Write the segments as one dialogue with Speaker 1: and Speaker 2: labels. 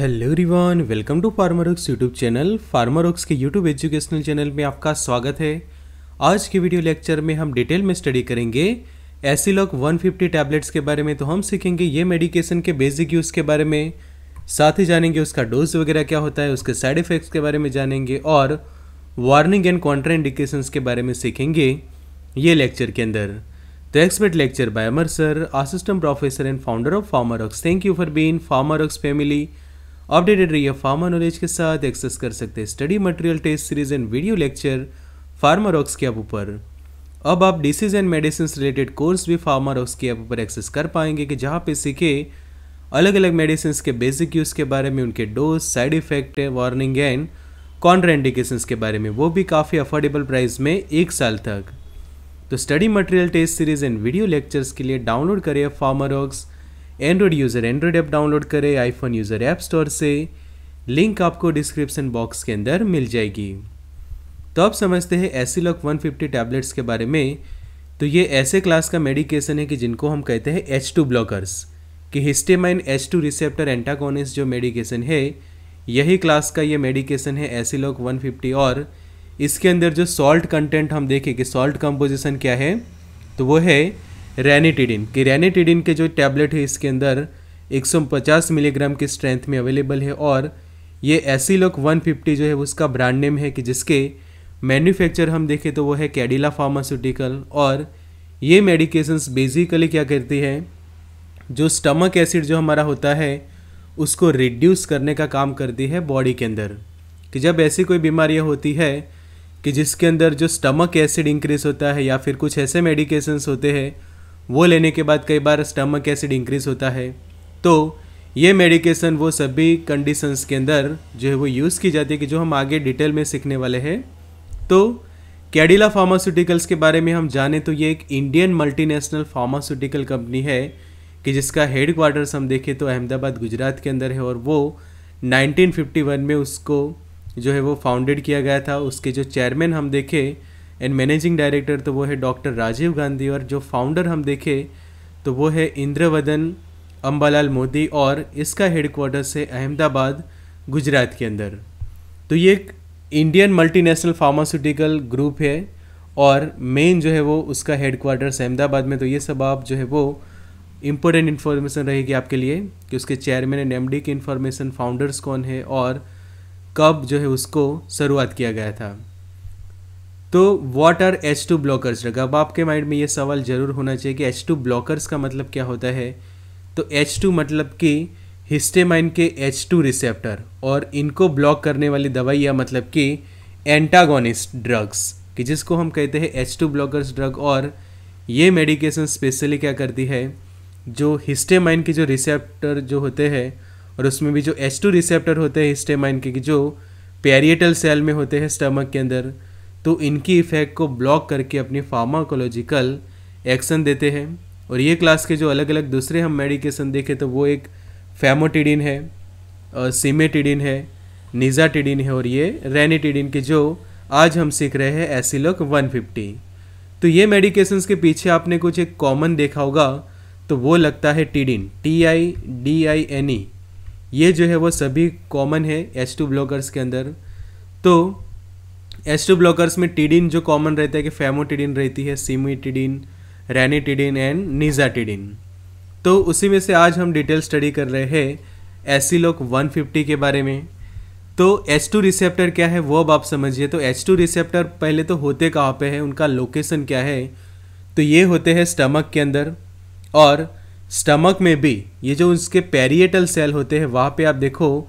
Speaker 1: hello everyone welcome to ox YouTube channel Pharmarocks के YouTube educational channel में आपका स्वागत है आज के वीडियो लेक्चर में हम डिटेल में स्टडी करेंगे एसिलॉक 150 टैबलेट्स के बारे में तो हम सीखेंगे ये मेडिकेशन के बेसिक यूज़ के बारे में साथ ही जानेंगे उसका डोज वगैरह क्या होता है उसके साइड इफ़ेक्ट्स के बारे में जानेंगे और वार्निंग एंड कॉन्ट्रा इंडिकेशन के बारे में सीखेंगे ये लेक्चर के अंदर तो expert lecture by Amar sir assistant professor and founder of ox thank you for being Pharmarocks family updated रहिए फार्मा नॉलेज के साथ एक्सेस कर सकते हैं study material test series and video lecture Pharma Rocks के ऐप ऊपर अब आप disease and medicine related course भी फार्मा रॉक्स के ऐप ऊपर एक्सेस कर पाएंगे कि जहाँ पे सीखे अलग अलग मेडिसिन के बेसिक यूज़ के बारे में उनके dose side effect warning and contraindications के बारे में वो भी काफ़ी अफोर्डेबल प्राइस में एक साल तक तो study material test series and video lectures के लिए डाउनलोड करिए Pharma Rocks Android user Android app download करें आईफोन यूज़र ऐप स्टोर से लिंक आपको डिस्क्रिप्शन बॉक्स के अंदर मिल जाएगी तो अब समझते हैं ऐसी लॉक वन टैबलेट्स के बारे में तो ये ऐसे क्लास का मेडिकेशन है कि जिनको हम कहते हैं एच टू ब्लॉकर्स कि histamine H two receptor antagonist जो मेडिकेशन है यही क्लास का ये मेडिकेशन है लॉक वन और इसके अंदर जो सॉल्ट कंटेंट हम देखें कि सॉल्ट कंपोजिशन क्या है तो वो है रेनिटिडिन कि रैनिटिडिन के जो टैबलेट है इसके अंदर 150 मिलीग्राम की स्ट्रेंथ में अवेलेबल है और ये ऐसी लोग 150 जो है उसका ब्रांड नेम है कि जिसके मैन्युफैक्चर हम देखें तो वो है कैडिला फार्मास्यूटिकल और ये मेडिकेशंस बेसिकली क्या करती है जो स्टमक एसिड जो हमारा होता है उसको रिड्यूस करने का काम करती है बॉडी के अंदर कि जब ऐसी कोई बीमारियाँ होती है कि जिसके अंदर जो स्टमक एसिड इंक्रीज होता है या फिर कुछ ऐसे मेडिकेशंस होते हैं वो लेने के बाद कई बार स्टमक एसिड इंक्रीज़ होता है तो ये मेडिकेशन वो सभी कंडीशंस के अंदर जो है वो यूज़ की जाती है कि जो हम आगे डिटेल में सीखने वाले हैं तो कैडिला फार्मास्यूटिकल्स के बारे में हम जाने तो ये एक इंडियन मल्टीनेशनल फार्मास्यूटिकल कंपनी है कि जिसका हेड क्वार्टर्स हम देखें तो अहमदाबाद गुजरात के अंदर है और वो 1951 में उसको जो है वो फाउंडेड किया गया था उसके जो चेयरमैन हम देखें एंड मैनेजिंग डायरेक्टर तो वो है डॉक्टर राजीव गांधी और जो फाउंडर हम देखें तो वो है इंद्रवदन अम्बालाल मोदी और इसका हेडक्वार्टर्स है अहमदाबाद गुजरात के अंदर तो ये एक इंडियन मल्टीनेशनल फार्मास्यूटिकल ग्रुप है और मेन जो है वो उसका हेडक्वार्टर्स अहमदाबाद में तो ये सब आप जो है वो इम्पोर्टेंट इन्फॉर्मेशन रहेगी आपके लिए कि उसके चेयरमैन एंड एम की इन्फॉर्मेशन फाउंडर्स कौन है और कब जो है उसको शुरुआत किया गया था तो what are H two blockers रखा अब आपके माइंड में ये सवाल ज़रूर होना चाहिए कि एच टू ब्लॉकर्स का मतलब क्या होता है तो एच टू मतलब कि हिस्टेमाइन के एच टू रिसेप्टर और इनको ब्लॉक करने वाली दवाइयाँ मतलब कि एंटागोनिस्ट ड्रग्स कि जिसको हम कहते हैं एच टू ब्लॉकर्स ड्रग और ये मेडिकेशन स्पेशली क्या करती है जो हिस्टेमाइन के जो रिसेप्टर जो होते हैं और उसमें भी जो एच टू रिसेप्टर होते हैं हिस्टेमाइन के जो पेरिएटल सेल में होते हैं स्टमक के अंदर तो इनकी इफ़ेक्ट को ब्लॉक करके अपनी फार्माकोलॉजिकल एक्शन देते हैं और ये क्लास के जो अलग अलग दूसरे हम मेडिकेशन देखें तो वो एक फेमोटिडिन है सीमेटिडिन है निज़ाटिडिन है और ये रेनिटिडिन के जो आज हम सीख रहे हैं एसिलोक 150 तो ये मेडिकेशंस के पीछे आपने कुछ एक कॉमन देखा होगा तो वो लगता है tidine T I D I N E ये जो है वो सभी कॉमन है एच टू ब्लॉकर्स के अंदर तो एस टू ब्लॉकर्स में टीडिन जो कॉमन रहता है कि फेमोटिडिन रहती है सीमीटिडिन रैनिटिडिन एंड निजाटिडिन तो उसी में से आज हम डिटेल स्टडी कर रहे हैं एसिलोक 150 के बारे में तो एच टू रिसेप्टर क्या है वो अब आप समझिए तो एच टू रिसेप्टर पहले तो होते कहाँ पे है उनका लोकेशन क्या है तो ये होते हैं स्टमक के अंदर और स्टमक में भी ये जो उसके पेरिएटल सेल होते हैं वहाँ पे आप देखो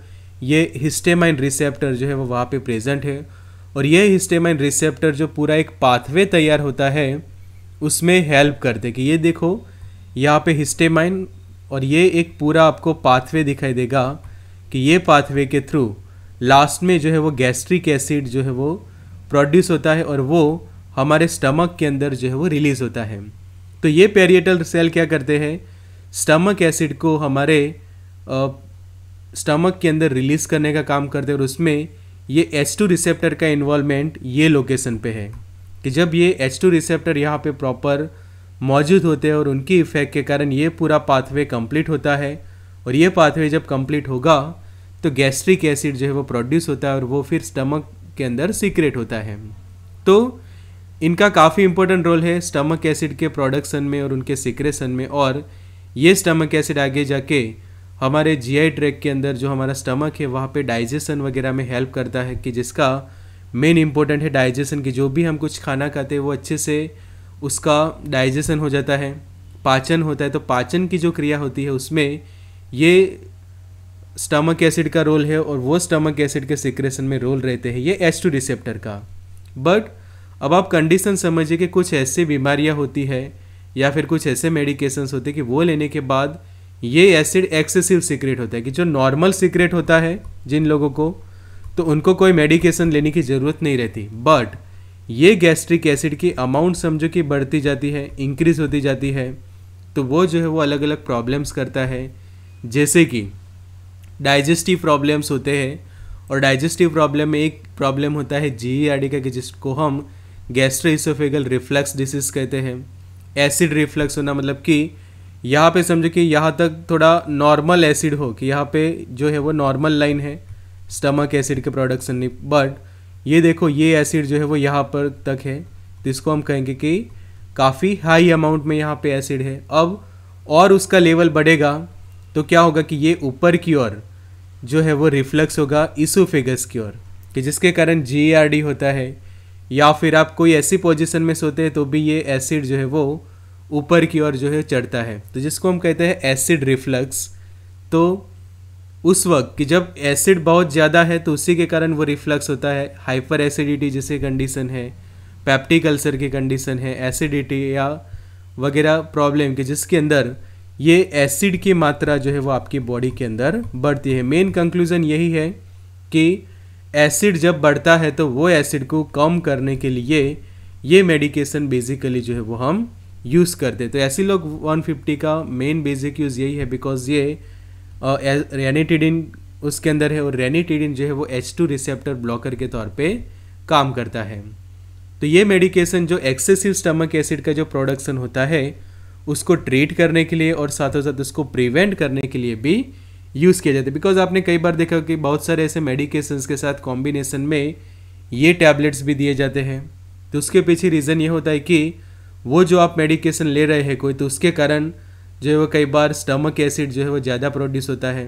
Speaker 1: ये हिस्टेमाइन रिसेप्टर जो है वो वहाँ पे प्रेजेंट है और ये हिस्टेमाइन रिसेप्टर जो पूरा एक पाथवे तैयार होता है उसमें हेल्प करते कि ये देखो यहाँ पे हिस्टेमाइन और ये एक पूरा आपको पाथवे दिखाई देगा कि ये पाथवे के थ्रू लास्ट में जो है वो गैस्ट्रिक एसिड जो है वो प्रोड्यूस होता है और वो हमारे स्टमक के अंदर जो है वो रिलीज़ होता है तो ये पेरिएटल सेल क्या करते हैं स्टमक एसिड को हमारे स्टमक के अंदर रिलीज़ करने का काम करते हैं और उसमें ये एच टू रिसेप्टर का इन्वॉल्वमेंट ये लोकेशन पे है कि जब ये एच टू रिसेप्टर यहाँ पे प्रॉपर मौजूद होते हैं और उनकी इफ़ेक्ट के कारण ये पूरा पाथवे कंप्लीट होता है और ये पाथवे जब कंप्लीट होगा तो गैस्ट्रिक एसिड जो है वो प्रोड्यूस होता है और वो फिर स्टमक के अंदर सीक्रेट होता है तो इनका काफ़ी इंपॉर्टेंट रोल है स्टमक एसिड के प्रोडक्शन में और उनके सिक्रेशन में और ये स्टमक एसिड आगे जाके हमारे जीआई ट्रैक के अंदर जो हमारा स्टमक है वहाँ पे डाइजेशन वगैरह में हेल्प करता है कि जिसका मेन इम्पोर्टेंट है डाइजेशन की जो भी हम कुछ खाना खाते हैं वो अच्छे से उसका डाइजेशन हो जाता है पाचन होता है तो पाचन की जो क्रिया होती है उसमें ये स्टमक एसिड का रोल है और वो स्टमक एसिड के सिक्रेशन में रोल रहते हैं ये एस टू रिसेप्टर का बट अब आप कंडीशन समझिए कि कुछ ऐसी बीमारियाँ होती है या फिर कुछ ऐसे मेडिकेशंस होते हैं कि वो लेने के बाद ये एसिड एक्सेसिव सीक्रेट होता है कि जो नॉर्मल सीक्रेट होता है जिन लोगों को तो उनको कोई मेडिकेशन लेने की ज़रूरत नहीं रहती बट ये गैस्ट्रिक एसिड की अमाउंट समझो कि बढ़ती जाती है इंक्रीज होती जाती है तो वो जो है वो अलग अलग प्रॉब्लम्स करता है जैसे कि डाइजेस्टिव प्रॉब्लम्स होते हैं और डाइजेस्टिव प्रॉब्लम में एक प्रॉब्लम होता है जी आर डी का कि जिसको हम गैस्ट्रोइसोफेगल रिफ्लक्स डिसीज कहते हैं एसिड रिफ्लक्स होना मतलब कि यहाँ पे समझो कि यहाँ तक थोड़ा नॉर्मल एसिड हो कि यहाँ पे जो है वो नॉर्मल लाइन है स्टमक एसिड के प्रोडक्शन नहीं बट ये देखो ये एसिड जो है वो यहाँ पर तक है तो इसको हम कहेंगे कि काफ़ी हाई अमाउंट में यहाँ पे एसिड है अब और उसका लेवल बढ़ेगा तो क्या होगा कि ये ऊपर की ओर जो है वो रिफ्लक्स होगा इसोफेगस की ओर कि जिसके कारण जी होता है या फिर आप कोई ऐसी पोजिशन में सोते हैं तो भी ये एसिड जो है वो ऊपर की ओर जो है चढ़ता है तो जिसको हम कहते हैं एसिड रिफ्लक्स तो उस वक्त कि जब एसिड बहुत ज़्यादा है तो उसी के कारण वो रिफ्लक्स होता है हाइपर एसिडिटी जैसे कंडीशन है पैप्टिक अल्सर की कंडीशन है एसिडिटी या वगैरह प्रॉब्लम के जिसके अंदर ये एसिड की मात्रा जो है वो आपकी बॉडी के अंदर बढ़ती है मेन कंक्लूज़न यही है कि एसिड जब बढ़ता है तो वो एसिड को कम करने के लिए ये मेडिकेशन बेसिकली जो है वो हम यूज़ करते तो ऐसे लोग 150 का मेन बेसिक यूज़ यही है बिकॉज ये रेनिटिडिन उसके अंदर है और रेनिटिडिन जो है वो एच टू रिसेप्टर ब्लॉकर के तौर पे काम करता है तो ये मेडिकेशन जो एक्सेसिव स्टमक एसिड का जो प्रोडक्शन होता है उसको ट्रीट करने के लिए और साथों साथ उसको प्रिवेंट करने के लिए भी यूज़ किया जाता है बिकॉज आपने कई बार देखा कि बहुत सारे ऐसे मेडिकेशंस के साथ कॉम्बिनेशन में ये टैबलेट्स भी दिए जाते हैं तो उसके पीछे रीज़न ये होता है कि वो जो आप मेडिकेशन ले रहे हैं कोई तो उसके कारण जो है वो कई बार स्टमक एसिड जो है वो ज़्यादा प्रोड्यूस होता है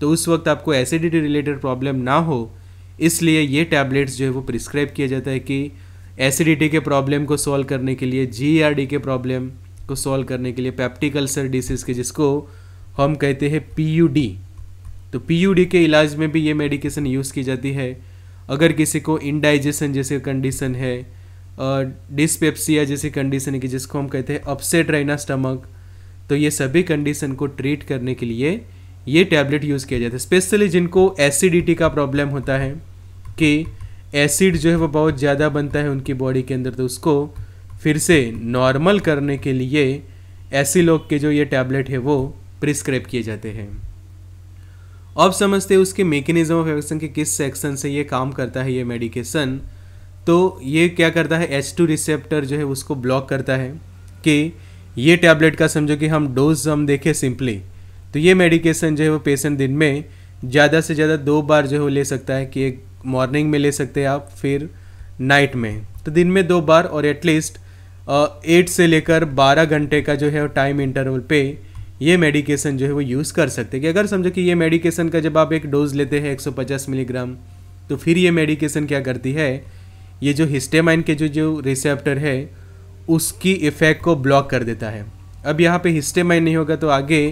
Speaker 1: तो उस वक्त आपको एसिडिटी रिलेटेड प्रॉब्लम ना हो इसलिए ये टैबलेट्स जो है वो प्रिस्क्राइब किया जाता है कि एसिडिटी के प्रॉब्लम को सॉल्व करने के लिए जी e के प्रॉब्लम को सॉल्व करने के लिए पैप्टिक अल्सर डिसीज़ के जिसको हम कहते हैं पी तो पी के इलाज में भी ये मेडिकेशन यूज़ की जाती है अगर किसी को इनडाइजेशन जैसे कंडीशन है डिस्पेप्सिया जैसी कंडीशन की जिसको हम कहते हैं अपसेट रहना स्टमक तो ये सभी कंडीशन को ट्रीट करने के लिए ये टैबलेट यूज़ किया जाता है स्पेशली जिनको एसिडिटी का प्रॉब्लम होता है कि एसिड जो है वो बहुत ज़्यादा बनता है उनकी बॉडी के अंदर तो उसको फिर से नॉर्मल करने के लिए ऐसे लोग के जो ये टैबलेट है वो प्रिस्क्राइब किए जाते हैं अब समझते हैं उसके मेकेनिज्म ऑफ एक्शन के किस सेक्शन से ये काम करता है ये मेडिकेशन तो ये क्या करता है एच टू रिसेप्टर जो है उसको ब्लॉक करता है कि ये टैबलेट का समझो कि हम डोज हम देखें सिंपली तो ये मेडिकेशन जो है वो पेशेंट दिन में ज़्यादा से ज़्यादा दो बार जो है वो ले सकता है कि एक मॉर्निंग में ले सकते हैं आप फिर नाइट में तो दिन में दो बार और एटलीस्ट एट से लेकर बारह घंटे का जो है टाइम इंटरवल पे ये मेडिकेशन जो है वो यूज़ कर सकते हैं कि अगर समझो कि ये मेडिकेशन का जब आप एक डोज लेते हैं 150 मिलीग्राम तो फिर ये मेडिकेशन क्या करती है ये जो हिस्टेमाइन के जो जो रिसेप्टर है उसकी इफ़ेक्ट को ब्लॉक कर देता है अब यहाँ पे हिस्टेमाइन नहीं होगा तो आगे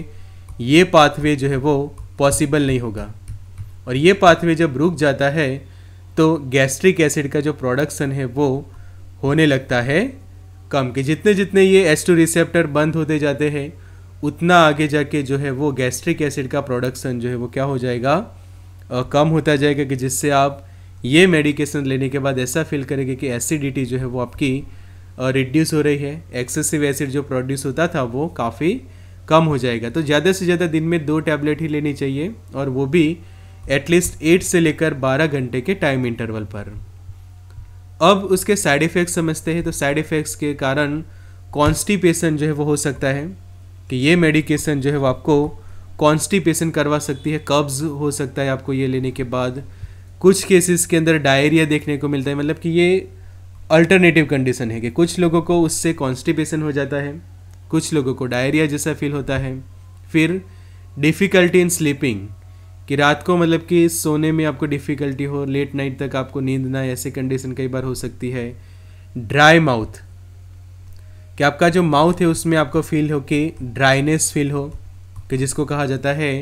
Speaker 1: ये पाथवे जो है वो पॉसिबल नहीं होगा और ये पाथवे जब रुक जाता है तो गैस्ट्रिक एसिड का जो प्रोडक्शन है वो होने लगता है कम के जितने जितने ये एस टू रिसेप्टर बंद होते जाते हैं उतना आगे जाके जो है वो गैस्ट्रिक एसिड का प्रोडक्शन जो है वो क्या हो जाएगा आ, कम होता जाएगा कि जिससे आप ये मेडिकेशन लेने के बाद ऐसा फील करेंगे कि एसिडिटी जो है वो आपकी रिड्यूस हो रही है एक्सेसिव एसिड जो प्रोड्यूस होता था वो काफ़ी कम हो जाएगा तो ज़्यादा से ज़्यादा दिन में दो टैबलेट ही लेनी चाहिए और वो भी एटलीस्ट एट से लेकर बारह घंटे के टाइम इंटरवल पर अब उसके साइड इफ़ेक्ट्स समझते हैं तो साइड इफ़ेक्ट्स के कारण कॉन्स्टिपेशन जो है वो हो सकता है कि ये मेडिकेशन जो है वो आपको कॉन्स्टिपेशन करवा सकती है कब्ज़ हो सकता है आपको ये लेने के बाद कुछ केसेस के अंदर डायरिया देखने को मिलता है मतलब कि ये अल्टरनेटिव कंडीशन है कि कुछ लोगों को उससे कॉन्स्टिपेशन हो जाता है कुछ लोगों को डायरिया जैसा फील होता है फिर डिफ़िकल्टी इन स्लीपिंग कि रात को मतलब कि सोने में आपको डिफ़िकल्टी हो लेट नाइट तक आपको नींद ना ऐसे कंडीशन कई बार हो सकती है ड्राई माउथ कि आपका जो माउथ है उसमें आपको फील हो कि ड्राइनेस फील हो कि जिसको कहा जाता है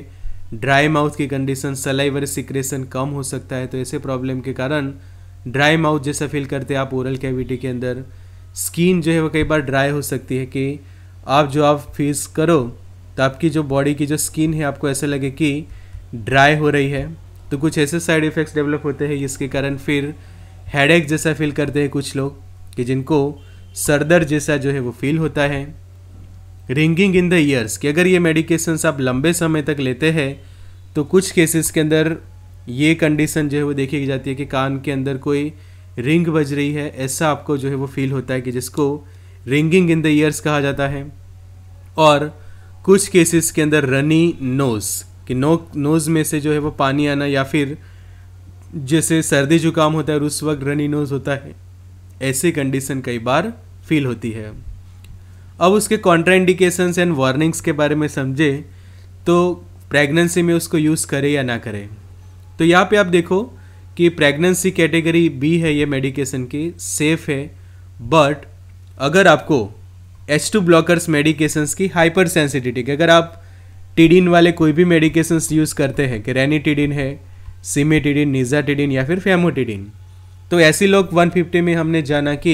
Speaker 1: ड्राई माउथ की कंडीशन सलाइवरी सिक्रेशन कम हो सकता है तो ऐसे प्रॉब्लम के कारण ड्राई माउथ जैसा फील करते हैं आप ओरल कैविटी के अंदर स्किन जो है वो कई बार ड्राई हो सकती है कि आप जो आप फेस करो तो आपकी जो बॉडी की जो स्किन है आपको ऐसा लगे कि ड्राई हो रही है तो कुछ ऐसे साइड इफ़ेक्ट्स डेवलप होते हैं जिसके कारण फिर हेडेक जैसा फील करते हैं कुछ लोग कि जिनको सर दर्द जैसा जो है वो फील होता है रिंगिंग इन द ईयर्स कि अगर ये मेडिकेशंस आप लंबे समय तक लेते हैं तो कुछ केसेस के अंदर ये कंडीशन जो है वो देखी जाती है कि कान के अंदर कोई रिंग बज रही है ऐसा आपको जो है वो फील होता है कि जिसको रिंगिंग इन द ईयर्स कहा जाता है और कुछ केसेस के अंदर रनी नोज़ कि नो नोज़ में से जो है वो पानी आना या फिर जैसे सर्दी जुकाम होता है और उस वक्त रनी नोज़ होता है ऐसे कंडीशन कई बार फील होती है अब उसके कॉन्ट्राइंडिकेशंस एंड वार्निंग्स के बारे में समझे तो प्रेगनेंसी में उसको यूज़ करे या ना करे तो यहाँ पे आप देखो कि प्रेगनेंसी कैटेगरी बी है ये मेडिकेशन की सेफ़ है बट अगर आपको एच टू ब्लॉकर्स मेडिकेशंस की हाइपर सेंसिटिविटी अगर आप टीडिन वाले कोई भी मेडिकेशंस यूज़ करते हैं कि रेनीटिडिन है सीमेटिडिन निजाटिडिन या फिर फेमोटिडिन तो ऐसे लोग 150 में हमने जाना कि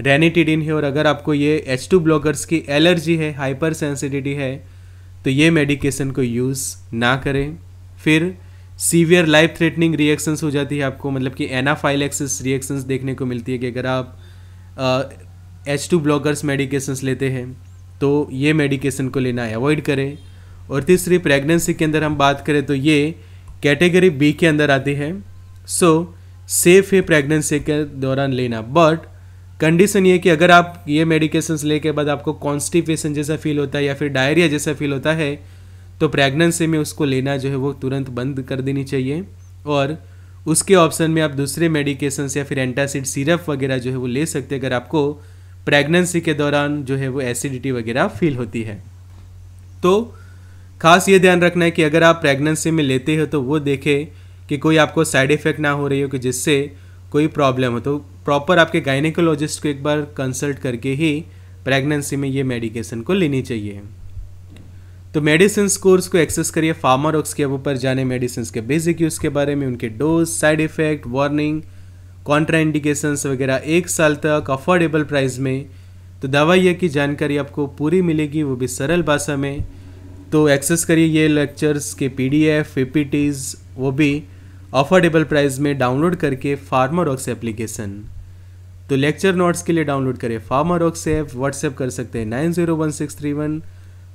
Speaker 1: रेनिटिडिन है और अगर आपको ये एच टू ब्लॉकर्स की एलर्जी है हाइपर सेंसिटिटी है तो ये मेडिकेशन को यूज़ ना करें फिर सीवियर लाइफ थ्रेटनिंग रिएक्शंस हो जाती है आपको मतलब कि एनाफाइलेक्सिस रिएक्शंस देखने को मिलती है कि अगर आप एच टू ब्लॉकर्स मेडिकेशंस लेते हैं तो ये मेडिकेशन को लेना अवॉइड करें और तीसरी प्रेगनेंसी के अंदर हम बात करें तो ये कैटेगरी बी के अंदर आती है सो सेफ है प्रेगनेंसी के दौरान लेना बट कंडीशन ये कि अगर आप ये मेडिकेशंस के बाद आपको कॉन्स्टिपेशन जैसा फील होता है या फिर डायरिया जैसा फील होता है तो प्रेगनेंसी में उसको लेना जो है वो तुरंत बंद कर देनी चाहिए और उसके ऑप्शन में आप दूसरे मेडिकेशंस या फिर एंटासिड सिरप वगैरह जो है वो ले सकते हैं अगर आपको प्रेगनेंसी के दौरान जो है वो एसिडिटी वगैरह फील होती है तो खास ये ध्यान रखना है कि अगर आप प्रेगनेंसी में लेते हो तो वो देखें कि कोई आपको साइड इफ़ेक्ट ना हो रही हो कि जिससे कोई प्रॉब्लम हो तो प्रॉपर आपके गायनिकोलॉजिस्ट को एक बार कंसल्ट करके ही प्रेगनेंसी में ये मेडिकेशन को लेनी चाहिए तो मेडिसिन कोर्स को एक्सेस करिए फार्मारॉक्स के ऊपर जाने मेडिसिन के बेसिक यूज़ के बारे में उनके dose side effect warning contraindications वगैरह एक साल तक अफोर्डेबल प्राइस में तो दवाइयों की जानकारी आपको पूरी मिलेगी वो भी सरल भाषा में तो एक्सेस करिए ये लेक्चर्स के पी डी एफ वो भी अफोर्डेबल प्राइस में डाउनलोड करके फार्मारोक्स एप्लीकेशन तो लेक्चर नोट्स के लिए डाउनलोड करें फार्मा रॉक से व्हाट्सएप कर सकते हैं nine zero one six three one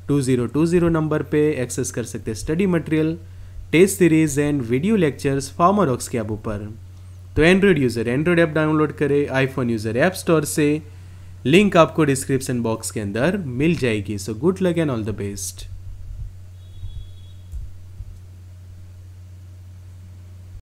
Speaker 1: two zero two zero number पे एक्सेस कर सकते हैं study material test series and video lectures Pharma Rocks के ऐप ऊपर तो Android user Android app download करें आईफोन यूज़र ऐप स्टोर से link आपको डिस्क्रिप्शन बॉक्स के अंदर मिल जाएगी so good luck and all the best